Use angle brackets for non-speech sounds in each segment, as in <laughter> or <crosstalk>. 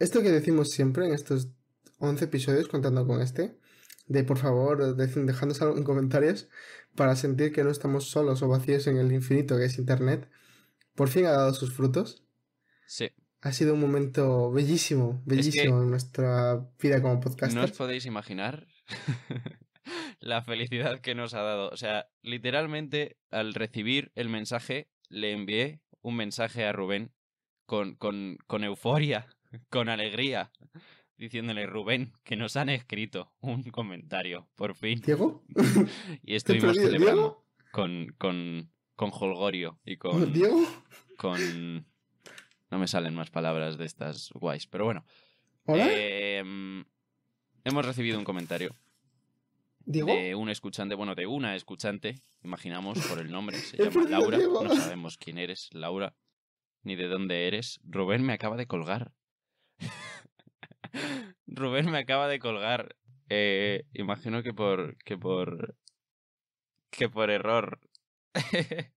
Esto que decimos siempre en estos 11 episodios, contando con este, de por favor, dejadnos algo en comentarios para sentir que no estamos solos o vacíos en el infinito que es Internet, por fin ha dado sus frutos. Sí. Ha sido un momento bellísimo, bellísimo en nuestra vida como podcast. No os podéis imaginar <laughs> la felicidad que nos ha dado. O sea, literalmente al recibir el mensaje, le envié un mensaje a Rubén con, con euforia con alegría, diciéndole Rubén que nos han escrito un comentario, por fin. ¿Diego? <laughs> y estuvimos celebrando con, con, con Holgorio y con. <laughs> ¿Diego? Con. No me salen más palabras de estas guays, pero bueno. ¿Hola? Em, hemos recibido un comentario. ¿Diego? De un escuchante, bueno, de una escuchante, imaginamos por el nombre, se <laughs> llama Laura, no sabemos quién eres, Laura, ni de dónde eres. Rubén me acaba de colgar <laughs> Rubén me acaba de colgar. Eh, imagino que por. que por. que por error. <laughs>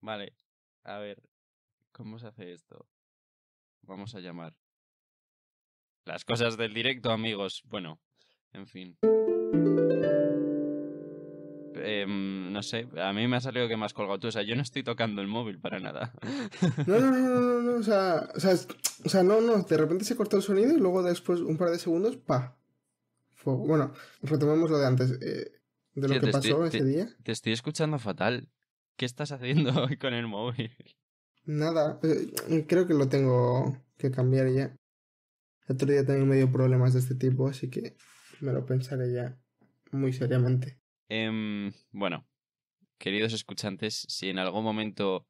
vale. A ver. ¿Cómo se hace esto? Vamos a llamar. Las cosas del directo, amigos. Bueno, en fin eh, no sé, a mí me ha salido que más colgado tú. O sea, yo no estoy tocando el móvil para nada. <laughs> No, no, no, no, no o, sea, o, sea, o sea, no, no, de repente se cortó el sonido y luego después un par de segundos, pa. Fue, bueno, retomemos lo de antes, eh, de lo que pasó ese día. Te estoy escuchando fatal. ¿Qué estás haciendo hoy con el móvil? Nada, pues, eh, creo que lo tengo que cambiar ya. El otro día también medio problemas de este tipo, así que me lo pensaré ya muy seriamente. Em, bueno, queridos escuchantes, si en algún momento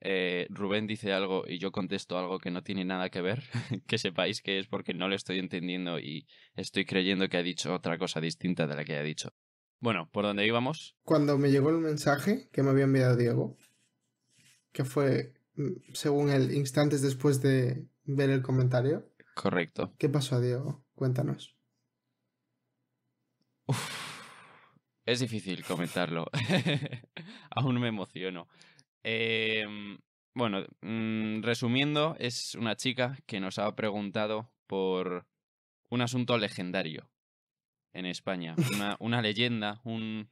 eh, Rubén dice algo y yo contesto algo que no tiene nada que ver, <laughs> que sepáis que es porque no le estoy entendiendo y estoy creyendo que ha dicho otra cosa distinta de la que ha dicho. Bueno, ¿por dónde íbamos? Cuando me llegó el mensaje que me había enviado Diego, que fue, mm, según él, instantes después de ver el comentario. Correcto. ¿Qué pasó, Diego? Cuéntanos. Uf. Es difícil comentarlo. <laughs> Aún me emociono. Em, bueno, mm, resumiendo, es una chica que nos ha preguntado por un asunto legendario en España. Una, <laughs> leyenda, un,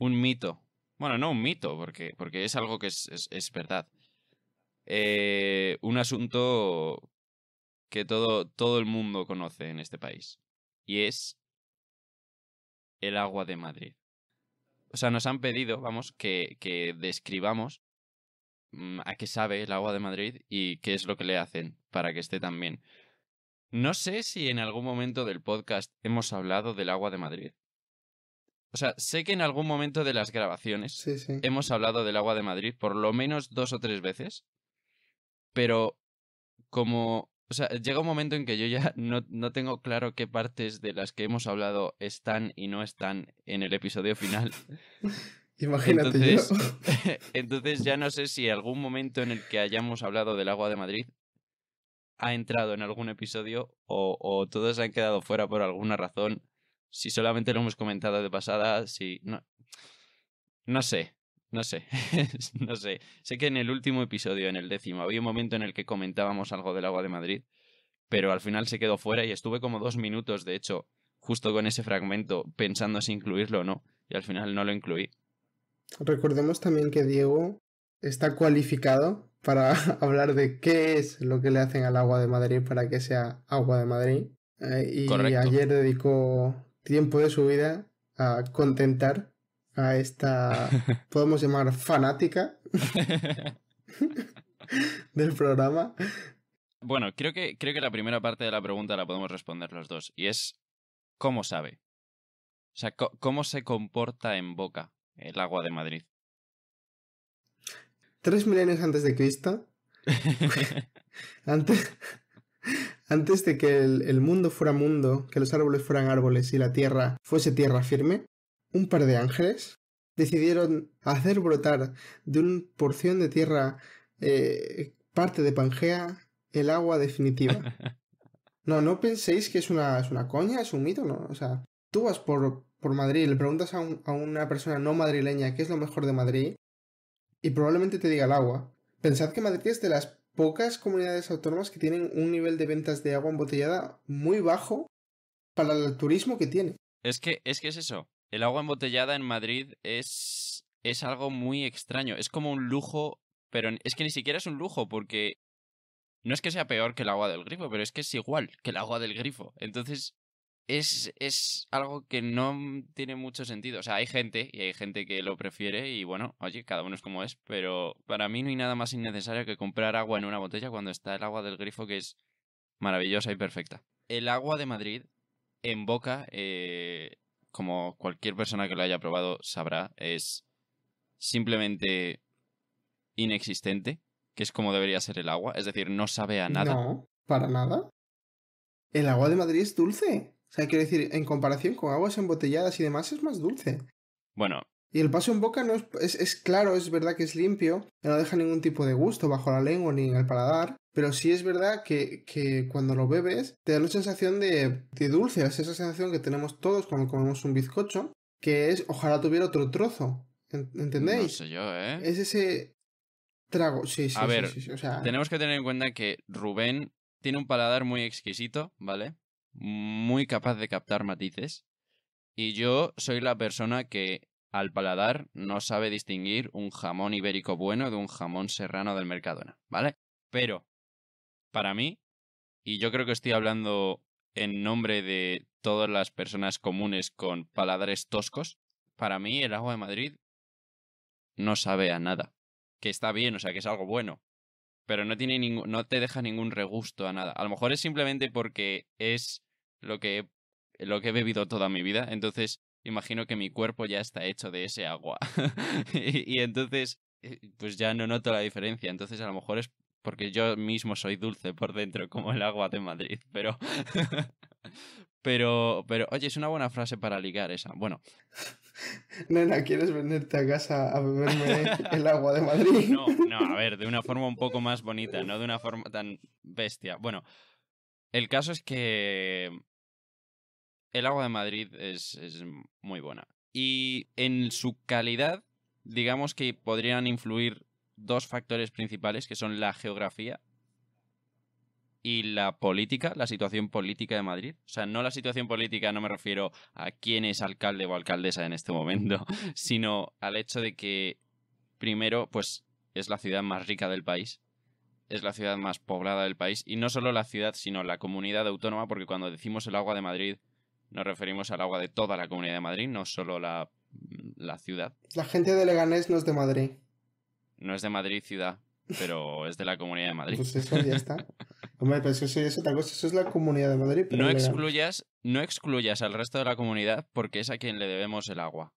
mito. Bueno, no un mito, porque, porque es algo que es, verdad. Eh, un asunto que todo, todo el mundo conoce en este país. Y es el agua de Madrid. O sea, nos han pedido, vamos, que, que describamos mm, a qué sabe el agua de Madrid y qué es lo que le hacen para que esté tan bien. No sé si en algún momento del podcast hemos hablado del agua de Madrid. O sea, sé que en algún momento de las grabaciones hemos hablado del agua de Madrid por lo menos dos o tres veces, pero como o sea, llega un momento en que yo ya <laughs> no, tengo claro qué partes de las que hemos hablado están y no están en el episodio final. <laughs> Imagínate. Entonces, <laughs> entonces ya no sé si algún momento en el que hayamos hablado del agua de Madrid ha entrado en algún episodio o, o todos han quedado fuera por alguna razón. Si solamente lo hemos comentado de pasada, si no. No sé. No sé, <laughs> no sé. Sé que en el último episodio, en el décimo, había un momento en el que comentábamos algo del agua de Madrid, pero al final se quedó fuera y estuve como dos minutos, de hecho, justo con ese fragmento, pensando si incluirlo o no, y al final no lo incluí. Recordemos también que Diego está cualificado para <laughs> hablar de qué es lo que le hacen al agua de Madrid para que sea agua de Madrid. Eh, y ayer dedicó tiempo de su vida a contentar a esta, <laughs> podemos llamar fanática <laughs> del programa. Bueno, creo que, creo que la primera parte de la pregunta la podemos responder los dos, y es, ¿cómo sabe? O sea, ¿cómo se comporta en boca el agua de Madrid? Tres milenios antes de Cristo, <laughs> antes, antes de que el, mundo fuera mundo, que los árboles fueran árboles y la tierra fuese tierra firme, un par de ángeles decidieron hacer brotar de una porción de tierra eh, parte de Pangea el agua definitiva. <laughs> No, no penséis que es una, es una coña, es un mito, ¿no? O sea, tú vas por, por Madrid, le preguntas a, una persona no madrileña qué es lo mejor de Madrid y probablemente te diga el agua. Pensad que Madrid es de las pocas comunidades autónomas que tienen un nivel de ventas de agua embotellada muy bajo para el turismo que tiene. Es que, es que es eso. El agua embotellada en Madrid es, es algo muy extraño. Es como un lujo, pero es que ni siquiera es un lujo porque no es que sea peor que el agua del grifo, pero es que es igual que el agua del grifo. Entonces, es, es algo que no mm, tiene mucho sentido. O sea, hay gente y hay gente que lo prefiere y bueno, oye, cada uno es como es, pero para mí no hay nada más innecesario que comprar agua en una botella cuando está el agua del grifo que es maravillosa y perfecta. El agua de Madrid en boca eh, como cualquier persona que lo haya probado sabrá, es simplemente inexistente, que es como debería ser el agua, es decir, no sabe a nada. No, para nada. El agua de Madrid es dulce. O sea, quiero decir, en comparación con aguas embotelladas y demás es más dulce. Bueno, y el paso en boca no es, claro, es verdad que es limpio, no deja ningún tipo de gusto bajo la lengua ni en el paladar, pero sí es verdad que, que cuando lo bebes te da una sensación de, de dulce, es esa sensación que tenemos todos cuando comemos un bizcocho, que es ojalá tuviera otro trozo, ¿entendéis? yo, ¿eh? Es ese trago, sí, sí. A ver, tenemos que tener en cuenta que Rubén tiene un paladar muy exquisito, ¿vale? Muy capaz de captar matices. Y yo soy la persona que al paladar no sabe distinguir un jamón ibérico bueno de un jamón serrano del Mercadona, ¿vale? Pero, para mí, y yo creo que estoy hablando en nombre de todas las personas comunes con paladares toscos, para mí el agua de Madrid no sabe a nada. Que está bien, o sea, que es algo bueno, pero no, tiene no te deja ningún regusto a nada. A lo mejor es simplemente porque es lo que, lo que he bebido toda mi vida, entonces imagino que mi cuerpo ya está hecho de ese agua. <laughs> y, entonces, eh, pues ya no noto la diferencia. Entonces, a lo mejor es porque yo mismo soy dulce por dentro, como el agua de Madrid. Pero. <laughs> pero, pero, oye, es una buena frase para ligar esa. Bueno. <laughs> Nena, ¿quieres venderte a casa a beberme el agua de Madrid? No, no, a ver, de una forma un poco más bonita, no de una forma tan bestia. Bueno, el caso es que el agua de Madrid es, muy buena. Y en su calidad, digamos que podrían influir dos factores principales, que son la geografía y la política, la situación política de Madrid. O sea, no la situación política, no me refiero a quién es alcalde o alcaldesa en este momento, <laughs> sino al hecho de que, primero, pues es la ciudad más rica del país, es la ciudad más poblada del país, y no solo la ciudad, sino la comunidad autónoma, porque cuando decimos el agua de Madrid, nos referimos al agua de toda la Comunidad de Madrid, no solo la, la ciudad. La gente de Leganés no es de Madrid. No es de Madrid ciudad, pero es de la Comunidad de Madrid. Pues eso ya está. <laughs> Hombre, pero eso, eso es eso es la Comunidad de Madrid. no, excluyas, no excluyas al resto de la comunidad porque es a quien le debemos el agua.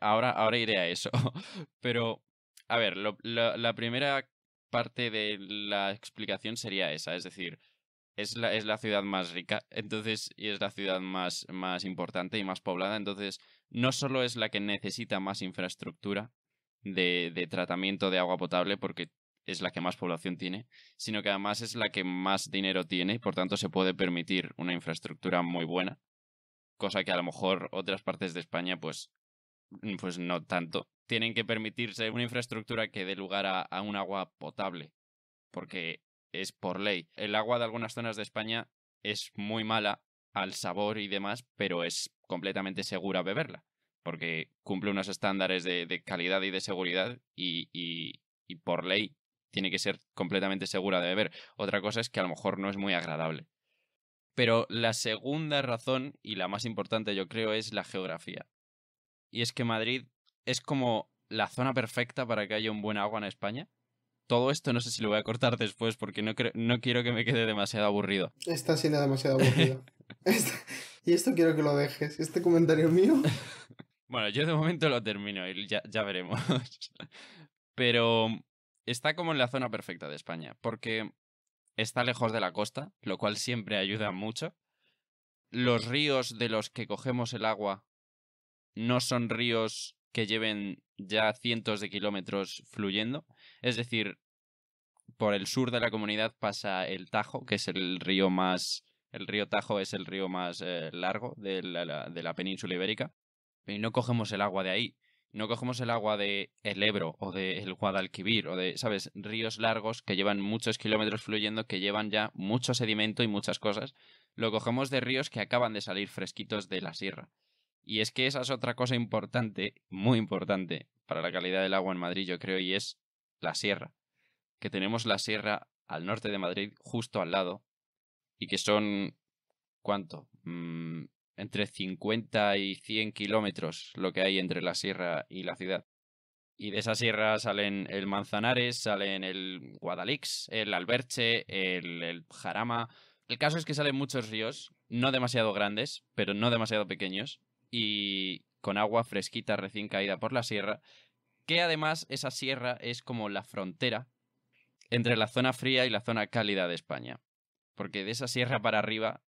Ahora, ahora iré a eso. <laughs> Pero, a ver, la primera parte de la explicación sería esa, es decir, es la, ciudad más rica, entonces, y es la ciudad más, más importante y más poblada, entonces, no solo es la que necesita más infraestructura de, tratamiento de agua potable, porque es la que más población tiene, sino que además es la que más dinero tiene y por tanto se puede permitir una infraestructura muy buena, cosa que a lo mejor otras partes de España pues, pues no tanto. Tienen que permitirse una infraestructura que dé lugar a un agua potable, porque es por ley. El agua de algunas zonas de España es muy mala al sabor y demás, pero es completamente segura beberla, porque cumple unos estándares de, calidad y de seguridad y por ley tiene que ser completamente segura de beber. Otra cosa es que a lo mejor no es muy agradable. Pero la segunda razón, y la más importante yo creo, es la geografía. Y es que Madrid es como la zona perfecta para que haya un buen agua en España, todo esto no sé si lo voy a cortar después porque no, no quiero que me quede demasiado aburrido. Está siendo demasiado aburrido. <laughs> y esto quiero que lo dejes, este comentario mío. <laughs> bueno, yo de momento lo termino y ya veremos. Pero está como en la zona perfecta de España, porque está lejos de la costa, lo cual siempre ayuda mucho. Los ríos de los que cogemos el agua no son ríos que lleven ya cientos de kilómetros fluyendo. Es decir, por el sur de la comunidad pasa el Tajo, que es el río más. El río Tajo es el río más eh, largo de la, de la, península ibérica. Y no cogemos el agua de ahí. No cogemos el agua de el Ebro o del el Guadalquivir o de, ¿sabes? Ríos largos que llevan muchos kilómetros fluyendo, que llevan ya mucho sedimento y muchas cosas. Lo cogemos de ríos que acaban de salir fresquitos de la sierra. Y es que esa es otra cosa importante, muy importante, para la calidad del agua en Madrid, yo creo, y es la sierra. Que tenemos la sierra al norte de Madrid, justo al lado, y que son, ¿cuánto? Mm, entre 50 y 100 kilómetros lo que hay entre la sierra y la ciudad. Y de esa sierra salen el Manzanares, salen el Guadalix, el Alberche, el, el, Jarama. El caso es que salen muchos ríos, no demasiado grandes, pero no demasiado pequeños, y con agua fresquita recién caída por la sierra, que además esa sierra es como la frontera entre la zona fría y la zona cálida de España. Porque de esa sierra para arriba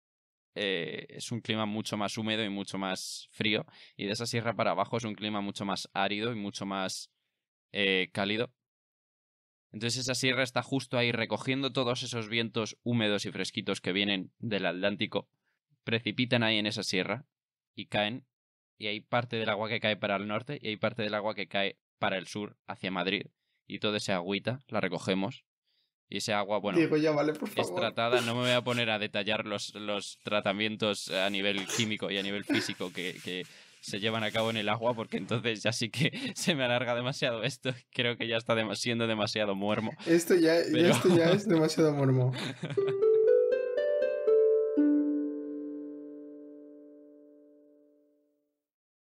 eh, es un clima mucho más húmedo y mucho más frío. Y de esa sierra para abajo es un clima mucho más árido y mucho más eh, cálido. Entonces esa sierra está justo ahí recogiendo todos esos vientos húmedos y fresquitos que vienen del Atlántico, precipitan ahí en esa sierra y caen y hay parte del agua que cae para el norte y hay parte del agua que cae para el sur, hacia Madrid. Y toda esa agüita la recogemos. Y esa agua, bueno, ya vale, es tratada. No me voy a <laughs> poner a detallar los, los tratamientos a nivel químico y a nivel físico que, que se llevan a cabo en el agua, porque entonces ya sí que <laughs> se me alarga demasiado esto. Creo que ya está siendo demasiado muermo. Esto ya, esto ya es demasiado muermo. <laughs>